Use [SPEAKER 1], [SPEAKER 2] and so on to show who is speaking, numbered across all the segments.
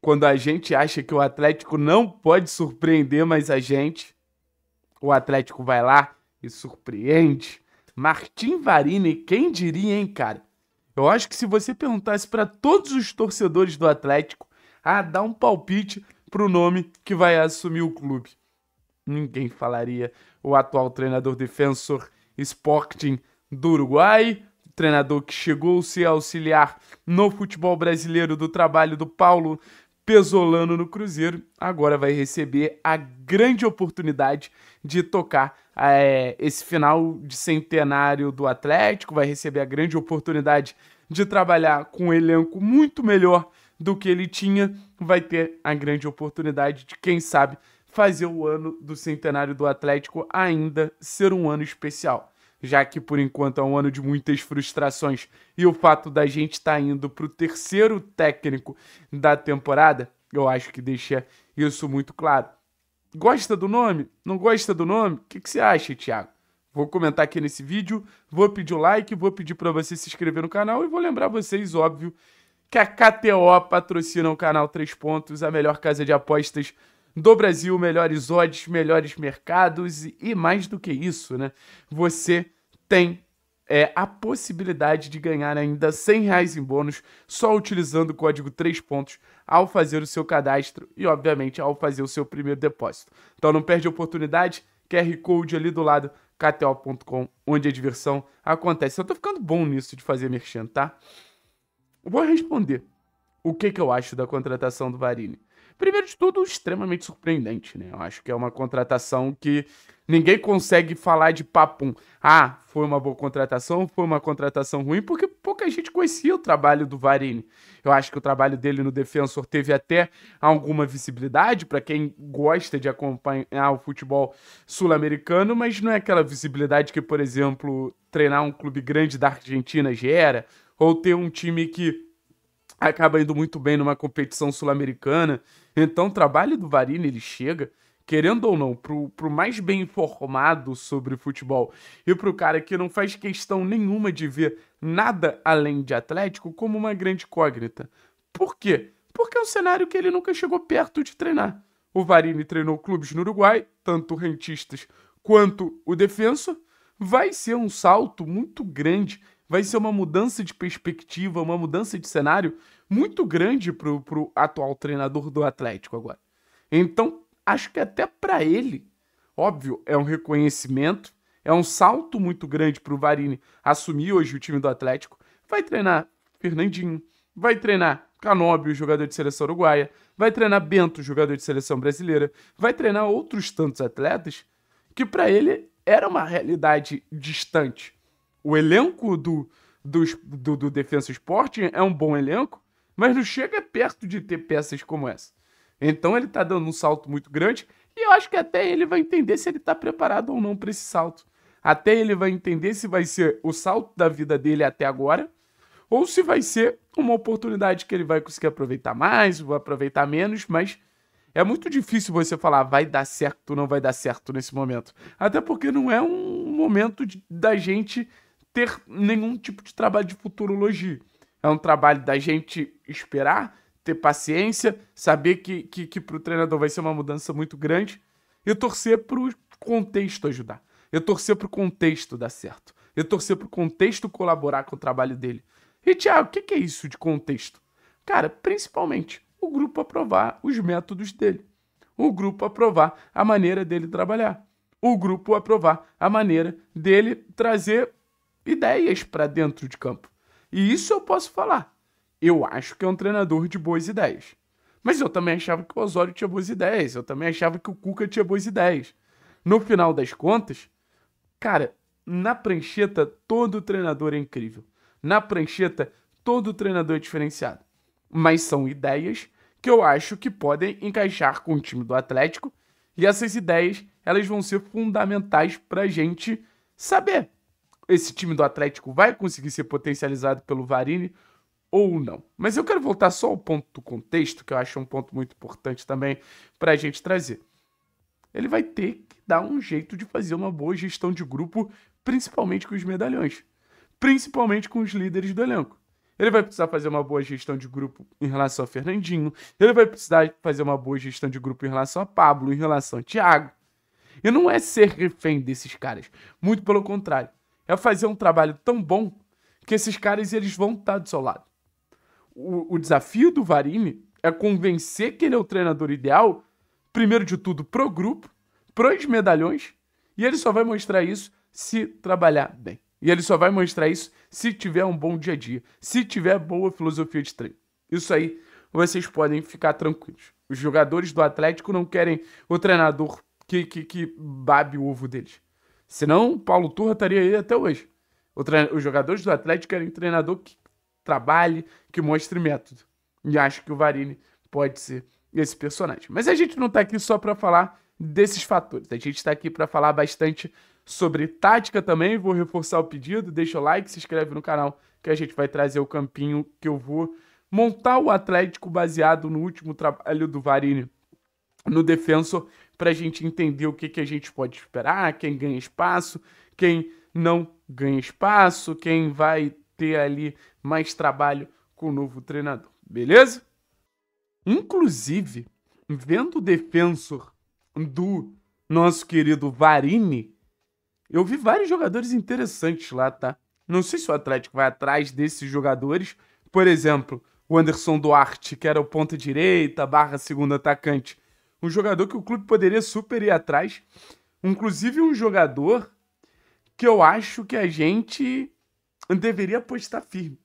[SPEAKER 1] quando a gente acha que o Atlético não pode surpreender mais a gente, o Atlético vai lá e surpreende. Martim Varini, quem diria, hein, cara? Eu acho que se você perguntasse para todos os torcedores do Atlético, ah, dá um palpite pro nome que vai assumir o clube. Ninguém falaria o atual treinador defensor Sporting do Uruguai, treinador que chegou a se auxiliar no futebol brasileiro do trabalho do Paulo Pesolano no Cruzeiro, agora vai receber a grande oportunidade de tocar é, esse final de centenário do Atlético, vai receber a grande oportunidade de trabalhar com um elenco muito melhor do que ele tinha, vai ter a grande oportunidade de, quem sabe, fazer o ano do centenário do Atlético ainda ser um ano especial já que por enquanto é um ano de muitas frustrações e o fato da gente estar tá indo para o terceiro técnico da temporada, eu acho que deixa isso muito claro. Gosta do nome? Não gosta do nome? O que, que você acha, Thiago? Vou comentar aqui nesse vídeo, vou pedir o um like, vou pedir para você se inscrever no canal e vou lembrar vocês, óbvio, que a KTO patrocina o canal 3 Pontos, a melhor casa de apostas do Brasil, melhores odds, melhores mercados e mais do que isso, né? Você tem é, a possibilidade de ganhar ainda 100 reais em bônus só utilizando o código 3 pontos ao fazer o seu cadastro e, obviamente, ao fazer o seu primeiro depósito. Então não perde a oportunidade, QR Code ali do lado, kto.com, onde a diversão acontece. Eu tô ficando bom nisso de fazer merchan, tá? Vou responder o que, que eu acho da contratação do Varini primeiro de tudo, extremamente surpreendente, né? Eu acho que é uma contratação que ninguém consegue falar de papum. Ah, foi uma boa contratação, foi uma contratação ruim, porque pouca gente conhecia o trabalho do Varini. Eu acho que o trabalho dele no Defensor teve até alguma visibilidade para quem gosta de acompanhar o futebol sul-americano, mas não é aquela visibilidade que, por exemplo, treinar um clube grande da Argentina gera, ou ter um time que acaba indo muito bem numa competição sul-americana. Então o trabalho do Varini, ele chega, querendo ou não, pro, pro mais bem informado sobre futebol e pro cara que não faz questão nenhuma de ver nada além de Atlético como uma grande incógnita. Por quê? Porque é um cenário que ele nunca chegou perto de treinar. O Varini treinou clubes no Uruguai, tanto rentistas quanto o defenso. Vai ser um salto muito grande vai ser uma mudança de perspectiva, uma mudança de cenário muito grande pro, pro atual treinador do Atlético agora. Então, acho que até para ele, óbvio, é um reconhecimento, é um salto muito grande pro Varini assumir hoje o time do Atlético. Vai treinar Fernandinho, vai treinar Canóbio, jogador de seleção uruguaia, vai treinar Bento, jogador de seleção brasileira, vai treinar outros tantos atletas que para ele era uma realidade distante. O elenco do, do, do, do Defensa Sporting é um bom elenco, mas não chega perto de ter peças como essa. Então ele tá dando um salto muito grande e eu acho que até ele vai entender se ele tá preparado ou não para esse salto. Até ele vai entender se vai ser o salto da vida dele até agora ou se vai ser uma oportunidade que ele vai conseguir aproveitar mais, vai aproveitar menos, mas é muito difícil você falar vai dar certo, ou não vai dar certo nesse momento. Até porque não é um momento de, da gente ter nenhum tipo de trabalho de futurologia. É um trabalho da gente esperar, ter paciência, saber que, que, que para o treinador vai ser uma mudança muito grande e torcer para o contexto ajudar. Eu torcer para o contexto dar certo. Eu torcer para o contexto colaborar com o trabalho dele. E, Tiago, o que, que é isso de contexto? Cara, principalmente o grupo aprovar os métodos dele. O grupo aprovar a maneira dele trabalhar. O grupo aprovar a maneira dele trazer ideias para dentro de campo. E isso eu posso falar. Eu acho que é um treinador de boas ideias. Mas eu também achava que o Osório tinha boas ideias, eu também achava que o Cuca tinha boas ideias. No final das contas, cara, na prancheta todo treinador é incrível. Na prancheta todo treinador é diferenciado. Mas são ideias que eu acho que podem encaixar com o time do Atlético e essas ideias elas vão ser fundamentais para a gente saber esse time do Atlético vai conseguir ser potencializado pelo Varini ou não. Mas eu quero voltar só ao ponto do contexto, que eu acho um ponto muito importante também para a gente trazer. Ele vai ter que dar um jeito de fazer uma boa gestão de grupo, principalmente com os medalhões, principalmente com os líderes do elenco. Ele vai precisar fazer uma boa gestão de grupo em relação a Fernandinho, ele vai precisar fazer uma boa gestão de grupo em relação a Pablo, em relação a Thiago. E não é ser refém desses caras, muito pelo contrário é fazer um trabalho tão bom que esses caras eles vão estar tá do seu lado. O, o desafio do Varini é convencer que ele é o treinador ideal, primeiro de tudo, pro grupo, pros medalhões, e ele só vai mostrar isso se trabalhar bem. E ele só vai mostrar isso se tiver um bom dia a dia, se tiver boa filosofia de treino. Isso aí vocês podem ficar tranquilos. Os jogadores do Atlético não querem o treinador que, que, que babe o ovo deles. Senão, Paulo Turra estaria aí até hoje. os jogadores do Atlético querem um treinador que trabalhe, que mostre método. E acho que o Varini pode ser esse personagem. Mas a gente não está aqui só para falar desses fatores. A gente está aqui para falar bastante sobre tática também. Vou reforçar o pedido, deixa o like, se inscreve no canal que a gente vai trazer o campinho que eu vou montar o Atlético baseado no último trabalho do Varini no Defensor para a gente entender o que, que a gente pode esperar, quem ganha espaço, quem não ganha espaço, quem vai ter ali mais trabalho com o novo treinador, beleza? Inclusive, vendo o defensor do nosso querido Varini, eu vi vários jogadores interessantes lá, tá? Não sei se o Atlético vai atrás desses jogadores. Por exemplo, o Anderson Duarte, que era o ponta direita, barra segundo atacante, um jogador que o clube poderia super ir atrás. Inclusive um jogador que eu acho que a gente deveria apostar firme.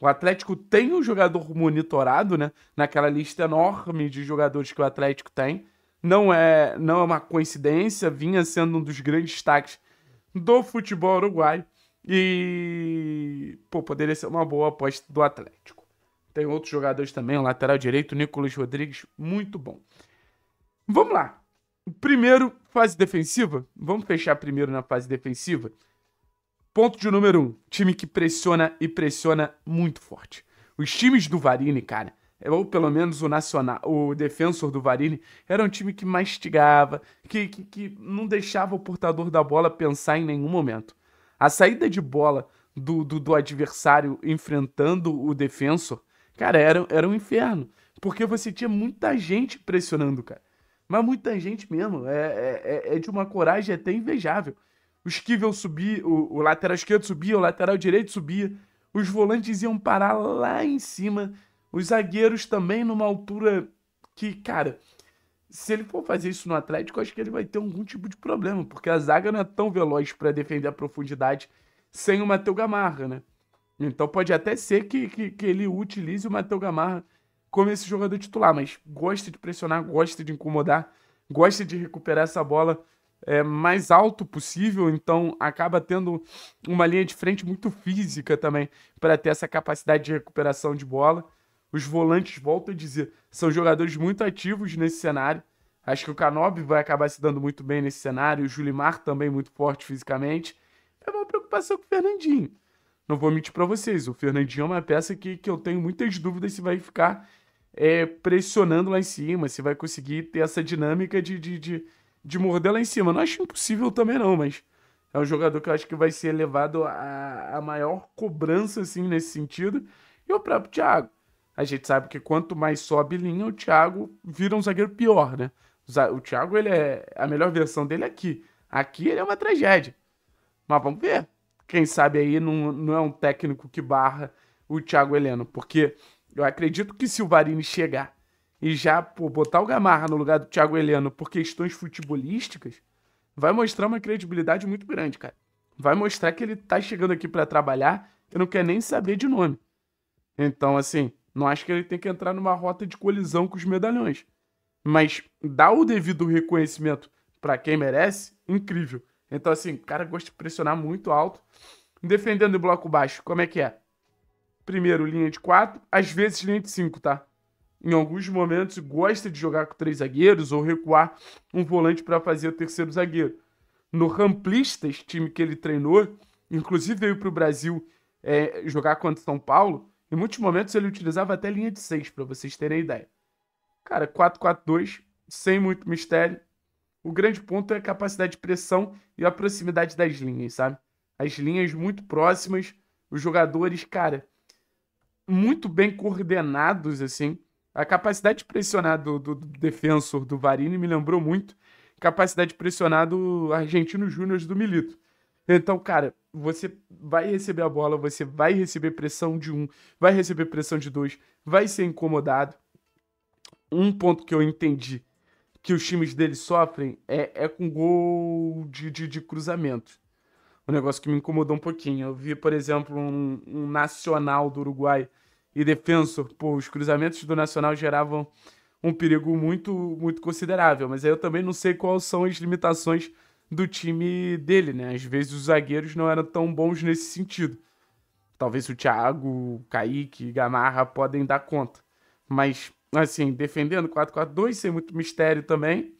[SPEAKER 1] O Atlético tem um jogador monitorado, né? Naquela lista enorme de jogadores que o Atlético tem. Não é, não é uma coincidência, vinha sendo um dos grandes destaques do futebol uruguaio. E, pô, poderia ser uma boa aposta do Atlético. Tem outros jogadores também, o lateral direito, Nicolas Rodrigues, muito bom. Vamos lá. Primeiro, fase defensiva. Vamos fechar primeiro na fase defensiva. Ponto de número um, time que pressiona e pressiona muito forte. Os times do Varini, cara, é, ou pelo menos o nacional, o defensor do Varini, era um time que mastigava, que, que, que não deixava o portador da bola pensar em nenhum momento. A saída de bola do, do, do adversário enfrentando o defensor, cara, era, era um inferno. Porque você tinha muita gente pressionando, cara. Mas muita gente mesmo. É, é, é, é de uma coragem até invejável. O Esquivel subia, o, o lateral esquerdo subia, o lateral direito subia. Os volantes iam parar lá em cima. Os zagueiros também numa altura que, cara, se ele for fazer isso no Atlético, acho que ele vai ter algum tipo de problema, porque a zaga não é tão veloz para defender a profundidade sem o Matheus Gamarra, né? Então pode até ser que, que, que ele utilize o Matheus Gamarra como esse jogador titular, mas gosta de pressionar, gosta de incomodar, gosta de recuperar essa bola é, mais alto possível, então acaba tendo uma linha de frente muito física também para ter essa capacidade de recuperação de bola. Os volantes, volto a dizer, são jogadores muito ativos nesse cenário. Acho que o Canobi vai acabar se dando muito bem nesse cenário, o Julimar também muito forte fisicamente. É uma preocupação com o Fernandinho. Não vou mentir para vocês, o Fernandinho é uma peça que, que eu tenho muitas dúvidas se vai ficar é, pressionando lá em cima, se vai conseguir ter essa dinâmica de, de, de, de morder lá em cima. Não acho impossível também, não, mas é um jogador que eu acho que vai ser levado a, a maior cobrança, assim, nesse sentido. E o próprio Thiago. A gente sabe que quanto mais sobe linha, o Thiago vira um zagueiro pior, né? O Thiago, ele é a melhor versão dele é aqui. Aqui ele é uma tragédia. Mas vamos ver. Quem sabe aí não, não é um técnico que barra o Thiago Heleno, porque eu acredito que se o Varini chegar e já pô, botar o Gamarra no lugar do Thiago Heleno por questões futebolísticas, vai mostrar uma credibilidade muito grande, cara. Vai mostrar que ele tá chegando aqui para trabalhar e não quer nem saber de nome. Então, assim, não acho que ele tem que entrar numa rota de colisão com os medalhões. Mas dá o devido reconhecimento para quem merece, incrível. Então, assim, o cara gosta de pressionar muito alto. Defendendo em bloco baixo, como é que é? Primeiro, linha de 4, às vezes linha de 5, tá? Em alguns momentos gosta de jogar com três zagueiros ou recuar um volante para fazer o terceiro zagueiro. No Ramplistas, time que ele treinou, inclusive veio para o Brasil é, jogar contra São Paulo, em muitos momentos ele utilizava até linha de 6, para vocês terem ideia. Cara, 4-4-2, sem muito mistério. O grande ponto é a capacidade de pressão e a proximidade das linhas, sabe? As linhas muito próximas, os jogadores, cara, muito bem coordenados, assim. A capacidade de pressionar do, do, do defensor do Varini me lembrou muito capacidade de pressionar do Argentino Júnior do Milito. Então, cara, você vai receber a bola, você vai receber pressão de um, vai receber pressão de dois, vai ser incomodado. Um ponto que eu entendi que os times dele sofrem é, é com gol de, de, de cruzamento um negócio que me incomodou um pouquinho. Eu vi, por exemplo, um, um Nacional do Uruguai e Defensor. Pô, os cruzamentos do Nacional geravam um perigo muito, muito considerável. Mas aí eu também não sei quais são as limitações do time dele, né? Às vezes os zagueiros não eram tão bons nesse sentido. Talvez o Thiago, o Kaique, Gamarra podem dar conta. Mas, assim, defendendo 4-4-2, sem muito mistério também.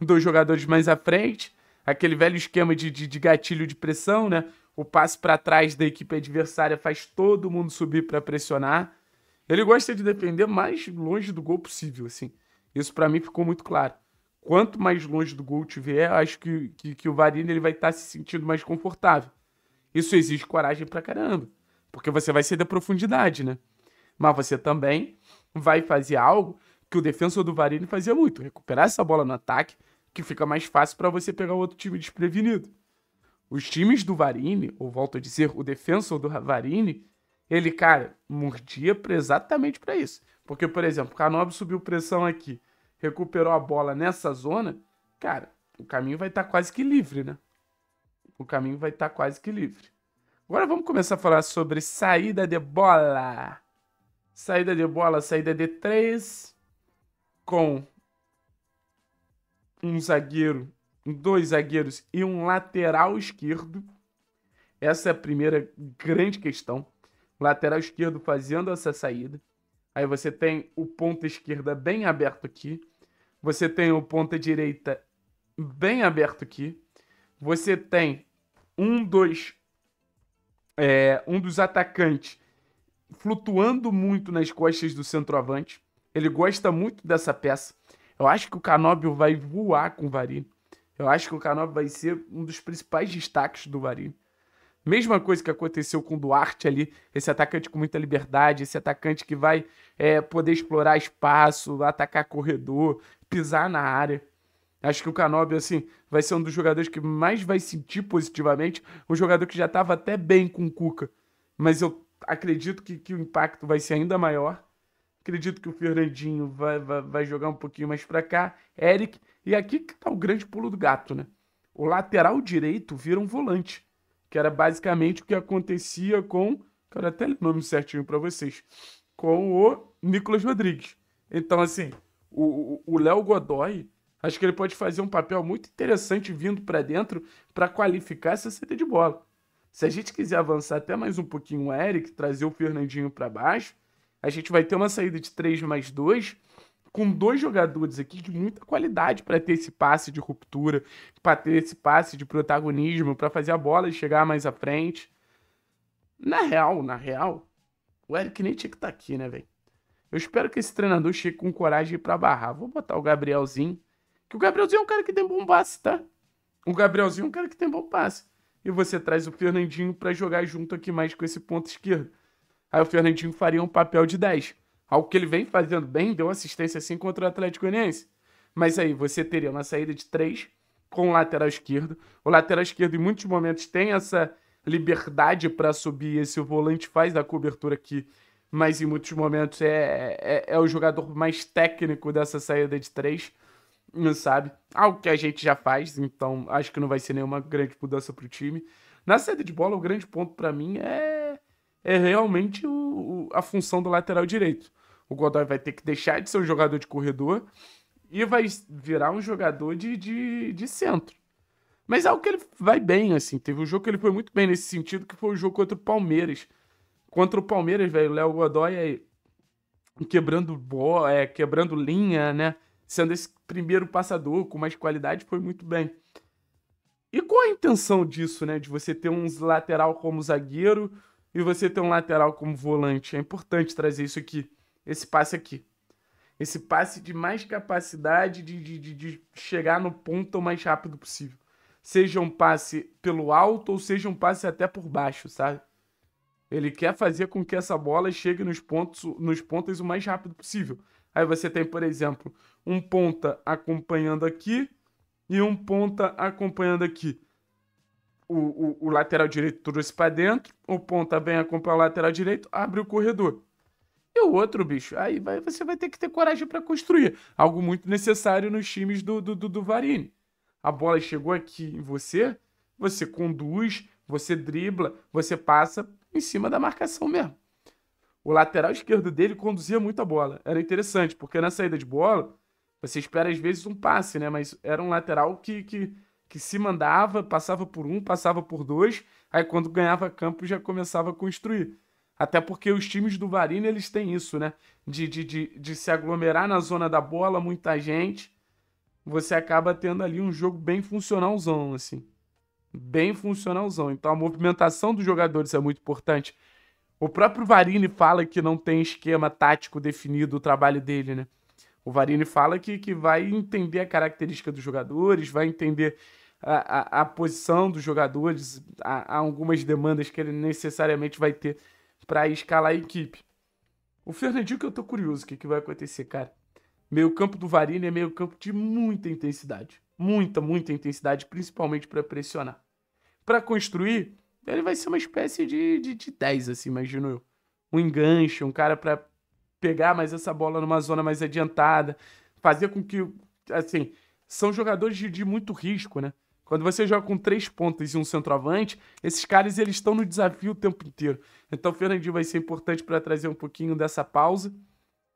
[SPEAKER 1] Dois jogadores mais à frente aquele velho esquema de, de, de gatilho de pressão, né? O passe para trás da equipe adversária faz todo mundo subir para pressionar. Ele gosta de defender mais longe do gol possível, assim. Isso para mim ficou muito claro. Quanto mais longe do gol tiver, acho que, que, que o Varini ele vai estar tá se sentindo mais confortável. Isso exige coragem pra caramba, porque você vai ser da profundidade, né? Mas você também vai fazer algo que o defensor do Varini fazia muito, recuperar essa bola no ataque, que fica mais fácil para você pegar outro time desprevenido. Os times do Varini, ou volto a dizer, o defensor do Varini, ele, cara, mordia exatamente para isso. Porque, por exemplo, o Canob subiu pressão aqui, recuperou a bola nessa zona, cara, o caminho vai estar tá quase que livre, né? O caminho vai estar tá quase que livre. Agora vamos começar a falar sobre saída de bola. Saída de bola, saída de três, com um zagueiro, dois zagueiros e um lateral esquerdo. Essa é a primeira grande questão. Lateral esquerdo fazendo essa saída. Aí você tem o ponta esquerda bem aberto aqui. Você tem o ponta direita bem aberto aqui. Você tem um dos é, um dos atacantes flutuando muito nas costas do centroavante. Ele gosta muito dessa peça. Eu acho que o Canóbio vai voar com o Varini. Eu acho que o Canóbio vai ser um dos principais destaques do Varini. Mesma coisa que aconteceu com o Duarte ali, esse atacante com muita liberdade, esse atacante que vai é, poder explorar espaço, atacar corredor, pisar na área. Acho que o Canóbio assim, vai ser um dos jogadores que mais vai sentir positivamente. Um jogador que já estava até bem com o Cuca. Mas eu acredito que, que o impacto vai ser ainda maior. Acredito que o Fernandinho vai, vai, vai jogar um pouquinho mais para cá. Eric. E aqui que tá o grande pulo do gato, né? O lateral direito vira um volante, que era basicamente o que acontecia com. Quero até o nome certinho para vocês. Com o Nicolas Rodrigues. Então, assim, o Léo Godoy, acho que ele pode fazer um papel muito interessante vindo para dentro para qualificar essa saída de bola. Se a gente quiser avançar até mais um pouquinho o Eric, trazer o Fernandinho para baixo, a gente vai ter uma saída de 3 mais 2, com dois jogadores aqui de muita qualidade para ter esse passe de ruptura, para ter esse passe de protagonismo, para fazer a bola chegar mais à frente. Na real, na real, o Eric nem tinha que estar tá aqui, né, velho? Eu espero que esse treinador chegue com coragem para barrar. Vou botar o Gabrielzinho. Que o Gabrielzinho é um cara que tem bom passe, tá? O Gabrielzinho é um cara que tem bom passe. E você traz o Fernandinho para jogar junto aqui mais com esse ponto esquerdo. Aí o Fernandinho faria um papel de 10. Algo que ele vem fazendo bem, deu assistência assim contra o Atlético Goianiense. Mas aí você teria uma saída de 3 com o lateral esquerdo. O lateral esquerdo, em muitos momentos, tem essa liberdade para subir. Esse volante faz a cobertura aqui, mas em muitos momentos é, é, é o jogador mais técnico dessa saída de 3 não sabe? Algo que a gente já faz, então acho que não vai ser nenhuma grande mudança para o time. Na saída de bola, o grande ponto para mim é é realmente o, o, a função do lateral direito. O Godoy vai ter que deixar de ser um jogador de corredor e vai virar um jogador de, de, de centro. Mas é algo que ele vai bem, assim. Teve um jogo que ele foi muito bem nesse sentido, que foi o jogo contra o Palmeiras. Contra o Palmeiras, velho, o Léo Godoy quebrando boa, é, quebrando linha, né? Sendo esse primeiro passador com mais qualidade, foi muito bem. E qual a intenção disso, né? De você ter uns lateral como zagueiro, e você ter um lateral como volante. É importante trazer isso aqui, esse passe aqui. Esse passe de mais capacidade de, de, de chegar no ponto o mais rápido possível. Seja um passe pelo alto ou seja um passe até por baixo, sabe? Ele quer fazer com que essa bola chegue nos pontos, nos pontas o mais rápido possível. Aí você tem, por exemplo, um ponta acompanhando aqui e um ponta acompanhando aqui o, o, o lateral direito trouxe para dentro, o ponta vem acompanhar o lateral direito, abre o corredor. E o outro, bicho, aí vai, você vai ter que ter coragem para construir. Algo muito necessário nos times do, do, do, do Varini. A bola chegou aqui em você, você conduz, você dribla, você passa em cima da marcação mesmo. O lateral esquerdo dele conduzia muito a bola. Era interessante, porque na saída de bola, você espera às vezes um passe, né? Mas era um lateral que, que que se mandava, passava por um, passava por dois, aí quando ganhava campo já começava a construir. Até porque os times do Varina, eles têm isso, né? De, de, de, de se aglomerar na zona da bola, muita gente. Você acaba tendo ali um jogo bem funcionalzão, assim. Bem funcionalzão. Então a movimentação dos jogadores é muito importante. O próprio Varini fala que não tem esquema tático definido o trabalho dele, né? O Varini fala que, que vai entender a característica dos jogadores, vai entender a, a, posição dos jogadores, a, a, algumas demandas que ele necessariamente vai ter para escalar a equipe. O Fernandinho que eu tô curioso o que, que vai acontecer, cara. Meio campo do Varini é meio campo de muita intensidade. Muita, muita intensidade, principalmente para pressionar. Para construir, ele vai ser uma espécie de, de, de 10, assim, imagino eu. Um enganche, um cara para pegar mais essa bola numa zona mais adiantada, fazer com que, assim, são jogadores de, de muito risco, né? Quando você joga com três pontas e um centroavante, esses caras eles estão no desafio o tempo inteiro. Então o Fernandinho vai ser importante para trazer um pouquinho dessa pausa,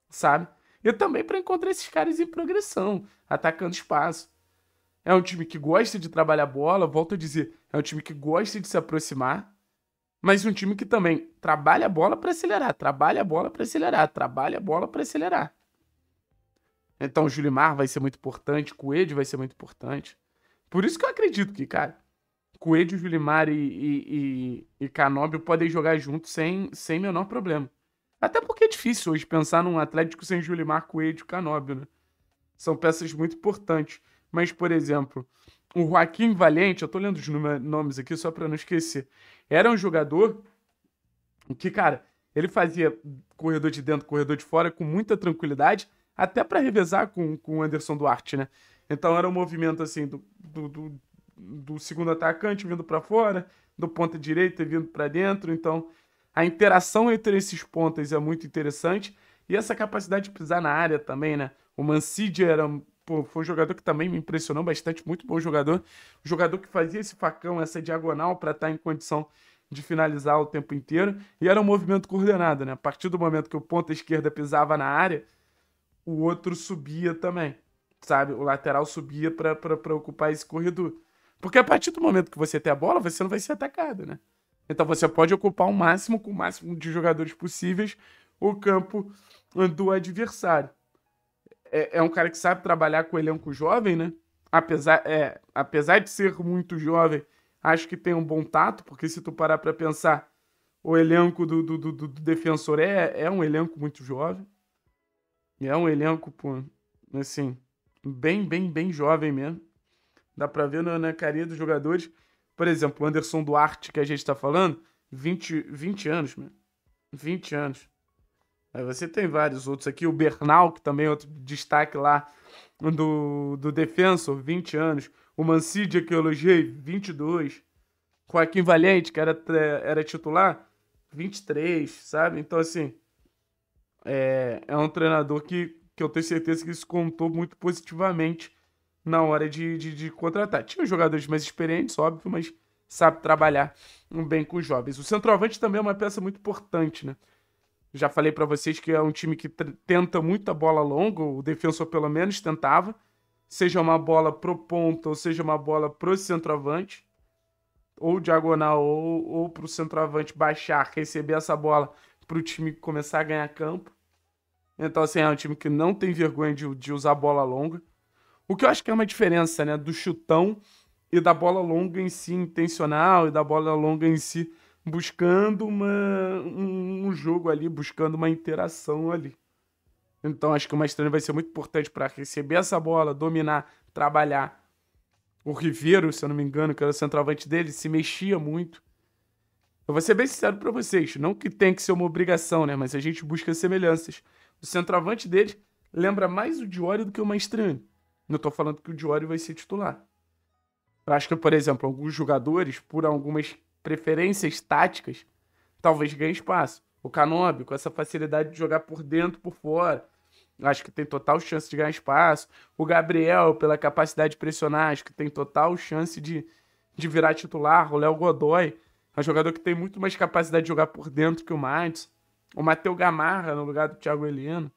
[SPEAKER 1] sabe? E também para encontrar esses caras em progressão, atacando espaço. É um time que gosta de trabalhar bola, volto a dizer, é um time que gosta de se aproximar, mas um time que também trabalha a bola para acelerar, trabalha a bola para acelerar, trabalha a bola para acelerar. Então o Julimar vai ser muito importante, o Coelho vai ser muito importante. Por isso que eu acredito que, cara, Coelho, Julimar e, e, e, e Canóbio podem jogar juntos sem, sem menor problema. Até porque é difícil hoje pensar num Atlético sem Julimar, Coelho e Canóbio, né? São peças muito importantes. Mas, por exemplo, o Joaquim Valente, eu tô lendo os nomes aqui só para não esquecer, era um jogador que, cara, ele fazia corredor de dentro, corredor de fora com muita tranquilidade, até para revezar com, com o Anderson Duarte, né? Então era um movimento assim do, do, do, do segundo atacante vindo para fora, do ponta direita vindo para dentro. Então a interação entre esses pontas é muito interessante. E essa capacidade de pisar na área também, né? O Mancidi era pô, foi um jogador que também me impressionou bastante, muito bom jogador. jogador que fazia esse facão, essa diagonal para estar tá em condição de finalizar o tempo inteiro. E era um movimento coordenado, né? A partir do momento que o ponta esquerda pisava na área, o outro subia também sabe? O lateral subia para ocupar esse corredor. Porque a partir do momento que você tem a bola, você não vai ser atacado, né? Então você pode ocupar o máximo, com o máximo de jogadores possíveis, o campo do adversário. É, é um cara que sabe trabalhar com o elenco jovem, né? Apesar, é, apesar de ser muito jovem, acho que tem um bom tato, porque se tu parar para pensar, o elenco do, do, do, do, defensor é, é um elenco muito jovem. É um elenco, pô, assim, bem, bem, bem jovem mesmo. Dá pra ver na, na carinha dos jogadores. Por exemplo, o Anderson Duarte, que a gente tá falando, 20, 20 anos, mano. 20 anos. Aí você tem vários outros aqui. O Bernal, que também é outro destaque lá do, do Defensor, 20 anos. O Mancidia, que eu elogiei, 22. Joaquim Valente, que era, é, era titular, 23, sabe? Então, assim, é, é um treinador que que eu tenho certeza que isso contou muito positivamente na hora de, de, de contratar. Tinha jogadores mais experientes, óbvio, mas sabe trabalhar bem com os jovens. O centroavante também é uma peça muito importante, né? Já falei para vocês que é um time que tenta muita bola longa, o defensor pelo menos tentava, seja uma bola pro ponta ou seja uma bola pro centroavante, ou diagonal ou, ou pro centroavante baixar, receber essa bola pro time começar a ganhar campo. Então, assim, é um time que não tem vergonha de, de usar bola longa. O que eu acho que é uma diferença, né? Do chutão e da bola longa em si intencional e da bola longa em si buscando uma, um, jogo ali, buscando uma interação ali. Então acho que o Mastrani vai ser muito importante para receber essa bola, dominar, trabalhar. O Ribeiro, se eu não me engano, que era o centroavante dele, se mexia muito. Eu vou ser bem sincero para vocês, não que tem que ser uma obrigação, né? Mas a gente busca semelhanças. O centroavante dele lembra mais o Diori do que o Maestrani. Não estou falando que o Diori vai ser titular. Eu acho que, por exemplo, alguns jogadores, por algumas preferências táticas, talvez ganhem espaço. O Canobi, com essa facilidade de jogar por dentro, por fora, acho que tem total chance de ganhar espaço. O Gabriel, pela capacidade de pressionar, acho que tem total chance de, de virar titular. O Léo Godoy, é um jogador que tem muito mais capacidade de jogar por dentro que o Matos o Matheus Gamarra no lugar do Thiago Eliano.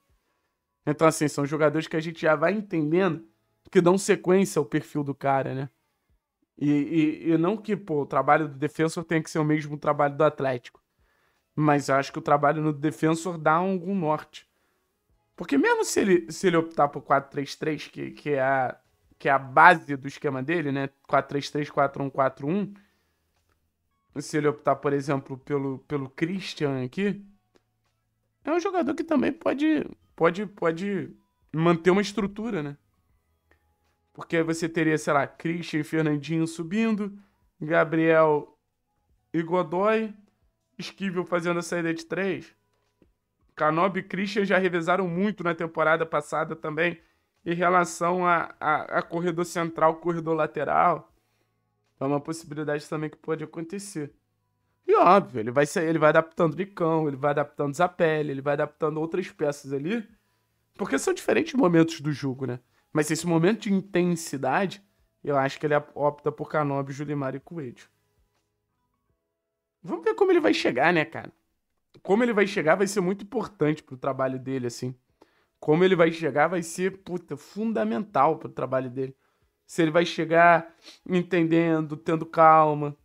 [SPEAKER 1] Então, assim, são jogadores que a gente já vai entendendo que dão sequência ao perfil do cara, né? E, e, e não que, pô, o trabalho do defensor tenha que ser o mesmo trabalho do Atlético. Mas eu acho que o trabalho no defensor dá algum norte. Porque mesmo se ele, se ele optar por 4-3-3, que, que, é a, que é a base do esquema dele, né? 4-3-3, 4-1-4-1. Se ele optar, por exemplo, pelo, pelo Christian aqui, é um jogador que também pode, pode, pode manter uma estrutura, né? Porque você teria, sei lá, Christian e Fernandinho subindo, Gabriel e Godoy, Esquivel fazendo a saída de três. Canob e Christian já revezaram muito na temporada passada também em relação a, a, a corredor central, corredor lateral. É uma possibilidade também que pode acontecer. E óbvio, ele vai, ele vai adaptando Nicão, ele vai adaptando pele ele vai adaptando outras peças ali, porque são diferentes momentos do jogo, né? Mas esse momento de intensidade, eu acho que ele opta por Canobi, Julimar e Coelho. Vamos ver como ele vai chegar, né, cara? Como ele vai chegar vai ser muito importante pro trabalho dele, assim. Como ele vai chegar vai ser, puta, fundamental pro trabalho dele. Se ele vai chegar entendendo, tendo calma,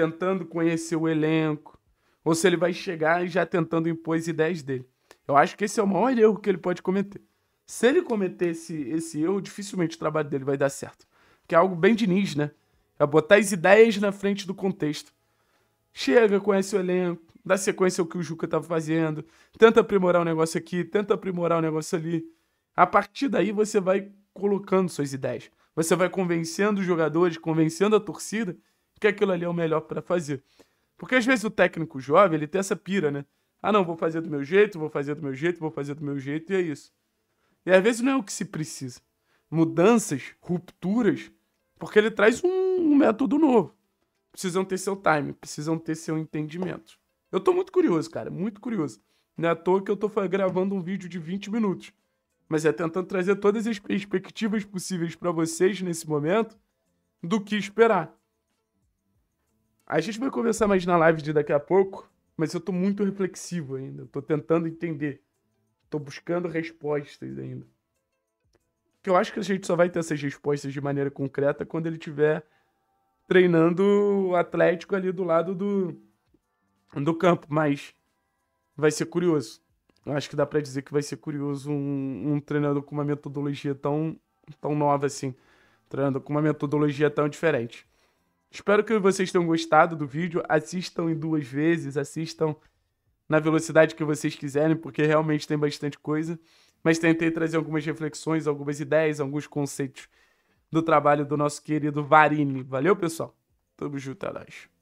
[SPEAKER 1] tentando conhecer o elenco, ou se ele vai chegar já tentando impor as ideias dele. Eu acho que esse é o maior erro que ele pode cometer. Se ele cometer esse, esse erro, dificilmente o trabalho dele vai dar certo. Que é algo bem Diniz, né? É botar as ideias na frente do contexto. Chega, conhece o elenco, dá sequência ao que o Juca tá fazendo, tenta aprimorar o um negócio aqui, tenta aprimorar o um negócio ali. A partir daí você vai colocando suas ideias. Você vai convencendo os jogadores, convencendo a torcida porque aquilo ali é o melhor para fazer. Porque às vezes o técnico jovem, ele tem essa pira, né? Ah, não, vou fazer do meu jeito, vou fazer do meu jeito, vou fazer do meu jeito, e é isso. E às vezes não é o que se precisa. Mudanças, rupturas, porque ele traz um, um método novo. Precisam ter seu time, precisam ter seu entendimento. Eu tô muito curioso, cara, muito curioso. Não é à toa que eu tô gravando um vídeo de 20 minutos. Mas é tentando trazer todas as perspectivas possíveis para vocês nesse momento do que esperar. A gente vai conversar mais na live de daqui a pouco, mas eu tô muito reflexivo ainda. tô tentando entender. Tô buscando respostas ainda. Que eu acho que a gente só vai ter essas respostas de maneira concreta quando ele tiver treinando o Atlético ali do lado do, do campo. Mas vai ser curioso. Eu acho que dá para dizer que vai ser curioso um, um treinador com uma metodologia tão, tão nova assim. treinando com uma metodologia tão diferente. Espero que vocês tenham gostado do vídeo. Assistam em duas vezes, assistam na velocidade que vocês quiserem, porque realmente tem bastante coisa. Mas tentei trazer algumas reflexões, algumas ideias, alguns conceitos do trabalho do nosso querido Varini. Valeu, pessoal? Tamo junto, é